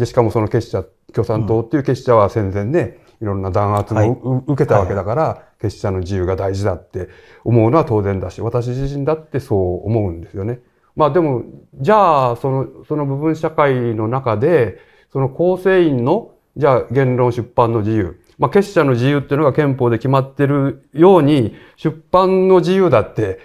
で、しかもその結社、共産党っていう結社は戦前ね、いろんな弾圧も、受けたわけだから、結社の自由が大事だって思うのは当然だし、私自身だってそう思うんですよね。まあでも、じゃあ、その、その部分社会の中で、その構成員の、じゃあ言論出版の自由、まあ結社の自由っていうのが憲法で決まってるように、出版の自由だって、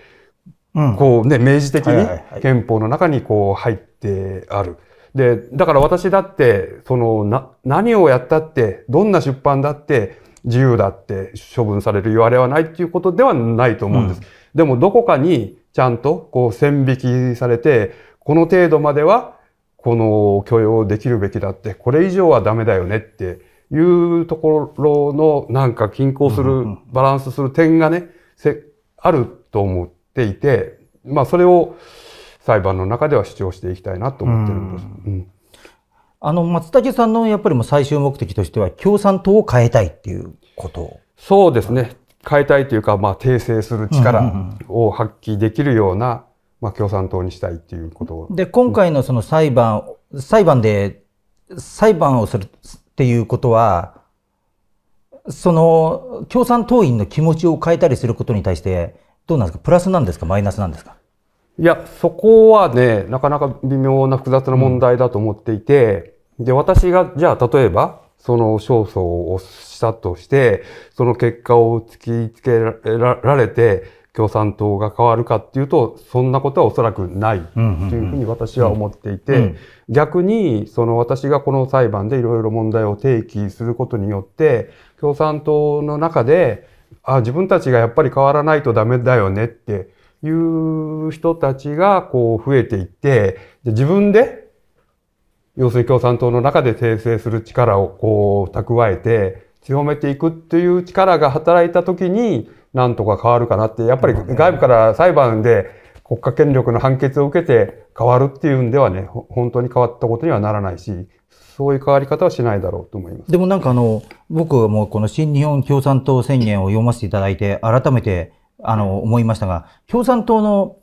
こうね、明示的に憲法の中にこう入ってある。で、だから私だって、その、な、何をやったって、どんな出版だって、自由だって処分される言われはないっていうことではないと思うんです。うん、でも、どこかに、ちゃんと、こう、線引きされて、この程度までは、この許容できるべきだって、これ以上はダメだよねっていうところの、なんか均衡する、バランスする点がね、せ、あると思っていて、まあ、それを、裁判の中では主張していきたいなと思ってるんです。うん、あの松竹さんのやっぱりも最終目的としては共産党を変えたいっていうことそうですね変えたいというか、まあ、訂正する力を発揮できるような、うんうんうん、まあ、共産党にしたいっていうことで今回のその裁判裁判で裁判をするっていうことはその共産党員の気持ちを変えたりすることに対してどうなんですかプラスなんですかマイナスなんですかいや、そこはね、なかなか微妙な複雑な問題だと思っていて、うん、で、私が、じゃあ、例えば、その勝訴をしたとして、その結果を突きつけられて、共産党が変わるかっていうと、そんなことはおそらくないというふうに私は思っていて、逆に、その私がこの裁判でいろいろ問題を提起することによって、共産党の中で、あ、自分たちがやっぱり変わらないとダメだよねっていう人たちがこう増えていって、自分で、要するに共産党の中で訂正する力をこう蓄えて、強めていくっていう力が働いた時に、なんとか変わるかなって、やっぱり外部から裁判で国家権力の判決を受けて変わるっていうんではね、本当に変わったことにはならないし、そういう変わり方はしないだろうと思います。でもなんかあの、僕もこの新日本共産党宣言を読ませていただいて、改めてあの、思いましたが、共産党の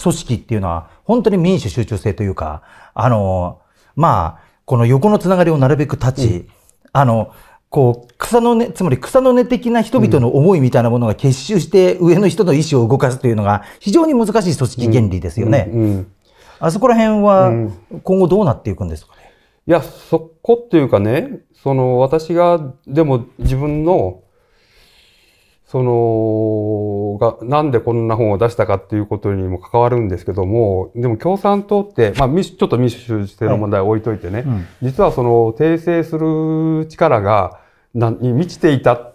組織っていうのは、本当に民主集中性というか、あの、まあ、この横のつながりをなるべく断ち、うん、あの、こう、草の根、つまり草の根的な人々の思いみたいなものが結集して、上の人の意思を動かすというのが、非常に難しい組織原理ですよね。うんうん、あそこら辺は、今後どうなっていくんですかね。いや、そこっていうかね、その、私が、でも自分の、そのが、なんでこんな本を出したかっていうことにも関わるんですけども、でも共産党って、まあ、民主、ちょっと民主主制の問題を置いといてね、はいうん、実はその、訂正する力が、なに満ちていた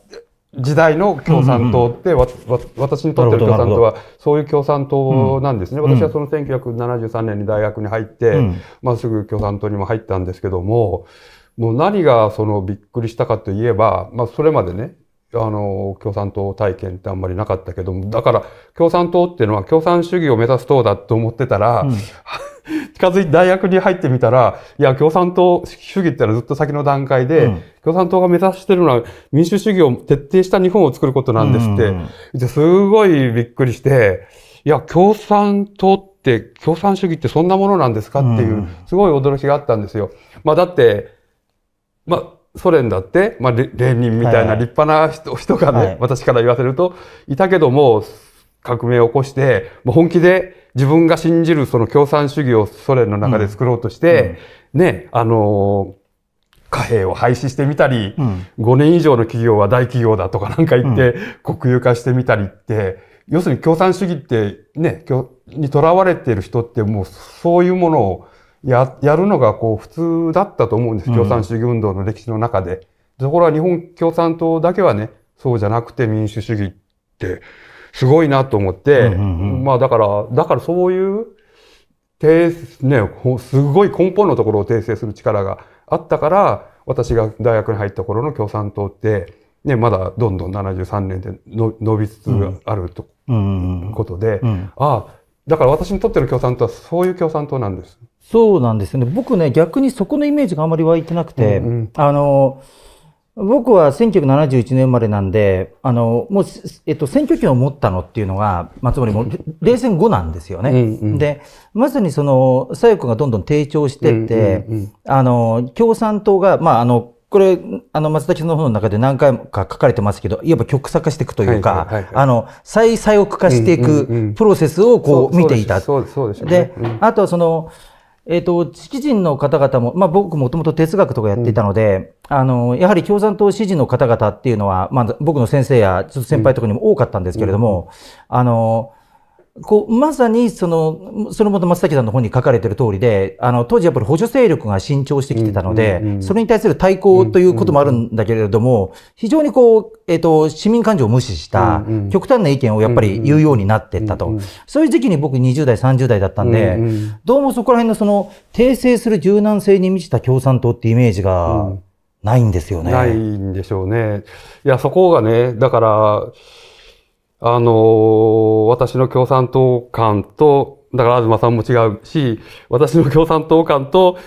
時代の共産党って、うんうんうん、わ私にとっての共産党は、そういう共産党なんですね、私はその1973年に大学に入って、うん、まあ、すぐ共産党にも入ったんですけども、もう何がそのびっくりしたかといえば、まあそれまでね、あの、共産党体験ってあんまりなかったけども、だから共産党っていうのは共産主義を目指す党だと思ってたら、うん、近づいて大学に入ってみたら、いや、共産党主義ってのはずっと先の段階で、うん、共産党が目指してるのは民主主義を徹底した日本を作ることなんですって、うんうん、すごいびっくりして、いや、共産党って共産主義ってそんなものなんですかっていう、すごい驚きがあったんですよ。まあだって、まあ、ソ連だって、まあ、レーニンみたいな立派な人,、人がね、はい、私から言わせると、いたけども、革命を起こして、もう本気で自分が信じるその共産主義をソ連の中で作ろうとして、うん、ね、あのー貨幣を廃止してみたり、うん、5年以上の企業は大企業だとかなんか言って、うん、国有化してみたりって、要するに共産主義ってね、にとらわれている人ってもうそういうものをや、やるのがこう普通だったと思うんです。共産主義運動の歴史の中で。ところは日本共産党だけはね、そうじゃなくて民主主義って、すごいなと思って、うんうんうん、まあだから、だからそういう、てね、すごい根本のところを訂正する力があったから、私が大学に入った頃の共産党って、ね、まだどんどん73年で伸びつつあると、うんうん、ことで、うん、ああ、だから私にとっての共産党はそういう共産党なんです。そうなんですね。僕ね、逆にそこのイメージがあまり湧いてなくて、うんうん、あの、僕は1971年生まれなんで、あの、もう、えっと、選挙権を持ったのっていうのが、まあ、つまりもう、冷戦後なんですよね。うんうん、で、まさにその、左翼がどんどん低調してって、あの、共産党が、まあ、あの、これ、あの、松崎の本の中で何回か書かれてますけど、いわば曲作化していくというか、いいあの、再再億化していくプロセスをこう見ていた。そうです、うね。で、あとはその、えっ、ー、と、知識人の方々も、まあ僕もともと哲学とかやっていたので、うん、あの、やはり共産党支持の方々っていうのは、まあ僕の先生やちょっと先輩とかにも多かったんですけれども、うんうん、あの、こうまさにそのそれも松崎さんの本に書かれてる通りであの当時やっぱり補助勢力が伸長してきてたので、それに対する対抗ということもあるんだけれども、非常にこう、えーと、市民感情を無視した極端な意見をやっぱり言うようになってったと、そういう時期に僕20代30代だったんで、どうもそこら辺のその訂正する柔軟性に満ちた共産党ってイメージがないんですよね。ないんでしょうね。いやそこがねだからあのー、私の共産党感と、だから東さんも違うし、私の共産党感と、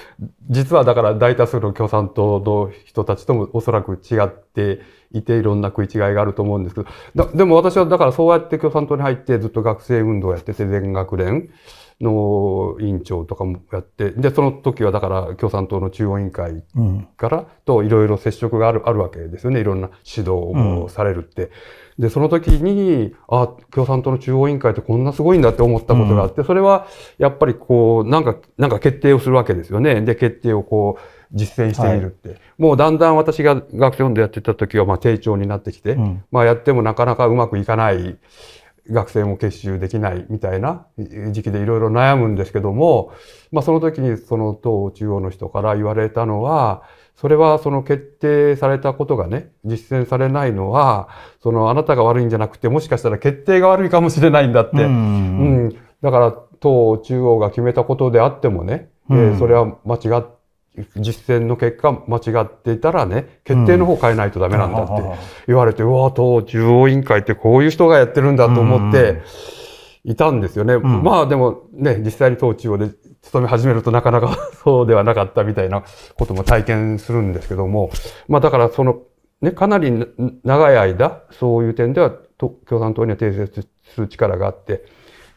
実はだから大多数の共産党の人たちともおそらく違っていていろんな食い違いがあると思うんですけどでも私はだからそうやって共産党に入ってずっと学生運動をやってて全学連の委員長とかもやってでその時はだから共産党の中央委員会からといろいろ接触があるあるわけですよねいろんな指導もされるって。でその時にあ共産党の中央委員会ってこんなすごいんだって思ったことがあって、それはやっぱりこうなんかなんか決定をするわけですよね。で決設をこう実践してみるって、はい、もうだんだん私が学生運動やってた時はまあ低調になってきて、うん、まあやってもなかなかうまくいかない学生も結集できないみたいな時期でいろいろ悩むんですけども、まあ、その時にその党中央の人から言われたのはそれはその決定されたことがね実践されないのはそのあなたが悪いんじゃなくてもしかしたら決定が悪いかもしれないんだって。うん、だから党中央が決めたことであってもねうん、えー、それは間違っ実践の結果間違っていたらね、決定の方変えないとダメなんだって言われて、うん、うわ、党中央委員会ってこういう人がやってるんだと思っていたんですよね。うん、まあでもね、実際に党中央で勤め始めるとなかなか そうではなかったみたいなことも体験するんですけども、まあだからその、ね、かなり長い間、そういう点では共産党には定説する力があって、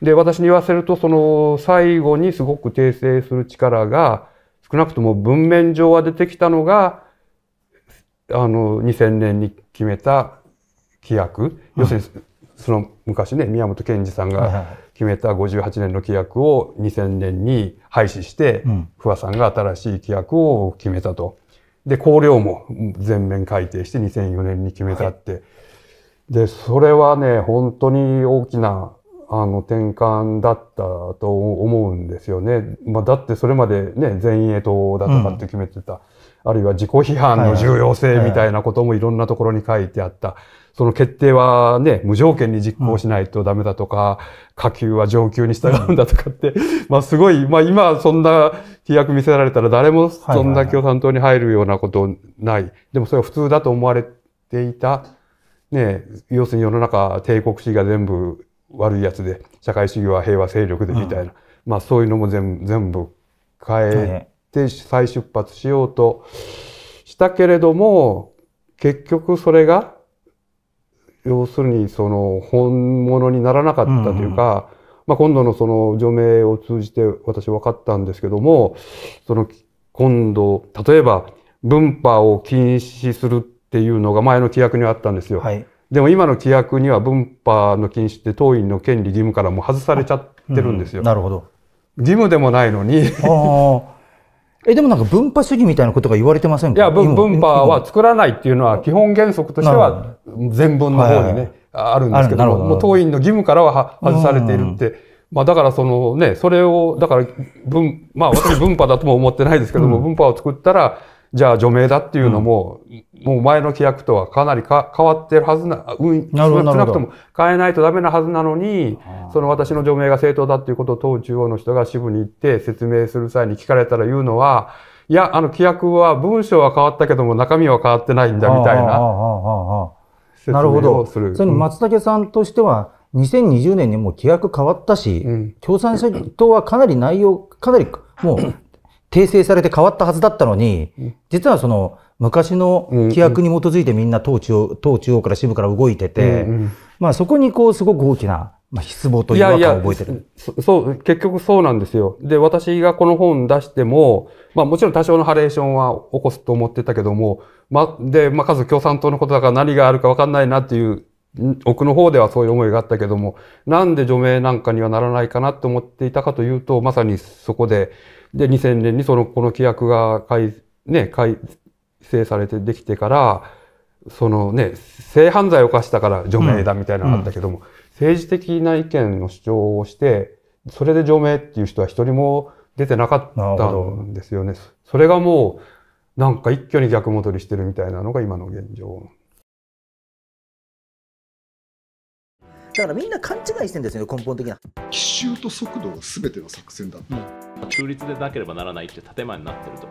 で、私に言わせると、その最後にすごく訂正する力が、少なくとも文面上は出てきたのが、あの、2000年に決めた規約、要するに、その昔ね、宮本賢治さんが決めた58年の規約を2000年に廃止して、不破さんが新しい規約を決めたと。で、綱領も全面改定して2004年に決めたって。はい、で、それはね、本当に大きなあの転換だったと思うんですよね。まあ、だってそれまでね、前衛党だとかって決めてた、うん、あるいは自己批判の重要性みたいなこともいろんなところに書いてあった。その決定はね、無条件に実行しないとダメだとか、下級は上級に従うんだとかって、まあすごい、まあ今そんな飛躍見せられたら誰もそんな共産党に入るようなことない。でもそれは普通だと思われていた。ね、要するに世の中帝国主義が全部悪いやつで社会主義は平和勢力でみたいな、まあそういうのも全部変えて再出発しようとしたけれども結局それが要するにその本物にならなかったというか、まあ、今度のその除名を通じて私分かったんですけどもその今度例えば分派を禁止するっていうのが前の規約にあったんですよ。はいでも今の規約には分派の禁止って当院の権利義務からも外されちゃってるんですよ。うん、なるほど。義務でもないのにえ、でもなんか分派主義みたいなことが言われてませんかいや、分派は作らないっていうのは基本原則としては全文の方にね、あるんですけども、もう当院の義務からは外されているって、まあだからそのね、それを、だから分、まあ私分派だとも思ってないですけども、分派を作ったら、じゃあ除名だっていうのも、うん、もう前の規約とはかなりか変わってるはずな、うん、少なくとも変えないとダメなはずなのに、その私の除名が正当だっていうことを党中央の人が支部に行って説明する際に聞かれたら言うのは、いや、あの規約は文章は変わったけども中身は変わってないんだみたいな説明をする。なるほど。それ松竹さんとしては、2020年にもう規約変わったし、うん、共産党はかなり内容、かなりもう訂正されて変わったはずだったのに、実はその昔の規約に基づいてみんな党中央、党中央から支部から動いてて、まあそこにこうすごく大きな、まあ、失望というか、を覚えてるそう、結局そうなんですよ。で、私がこの本出しても、まあもちろん多少のハレーションは起こすと思ってたけども、ま、で、まあ、数共産党のことだから何があるか分かんないなっていう奥の方ではそういう思いがあったけども、なんで除名なんかにはならないかなと思っていたかというと、まさにそこで、で、2000年にその、この規約が改、ね、改正されてできてから、そのね、性犯罪を犯したから除名だみたいなのがあったけども、うんうん、政治的な意見の主張をして、それで除名っていう人は一人も出てなかったんですよね。それがもう、なんか一挙に逆戻りしてるみたいなのが今の現状だからみんな勘違いしてんですよね根本的な奇襲と速度が全ての作戦だうん、中立でなければならないって建前になってると